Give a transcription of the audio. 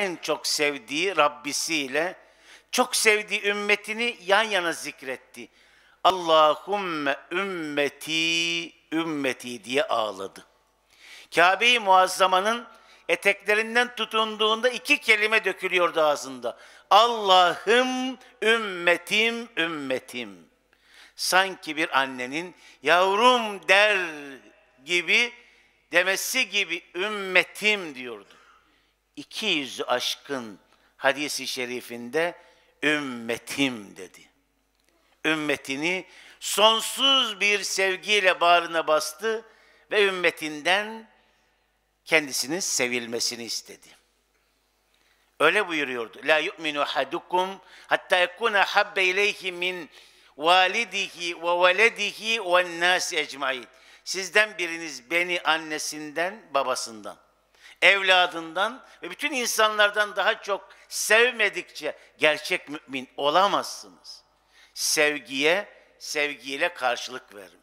en çok sevdiği Rabbisiyle çok sevdiği ümmetini yan yana zikretti. Allahumme ümmeti ümmeti diye ağladı. Kabe-i Muazzama'nın eteklerinden tutunduğunda iki kelime dökülüyordu ağzında. Allah'ım ümmetim ümmetim. Sanki bir annenin yavrum der gibi demesi gibi ümmetim diyordu. 200 aşkın hadisi şerifinde ümmetim dedi. Ümmetini sonsuz bir sevgiyle bağrına bastı ve ümmetinden kendisinin sevilmesini istedi. Öyle buyuruyordu. La yu'minu hadukum hatta yekuna habbe ileyhi min validihi ve veledihi ve nasi ecmaîn. Sizden biriniz beni annesinden, babasından evladından ve bütün insanlardan daha çok sevmedikçe gerçek mümin olamazsınız. Sevgiye, sevgiyle karşılık verin.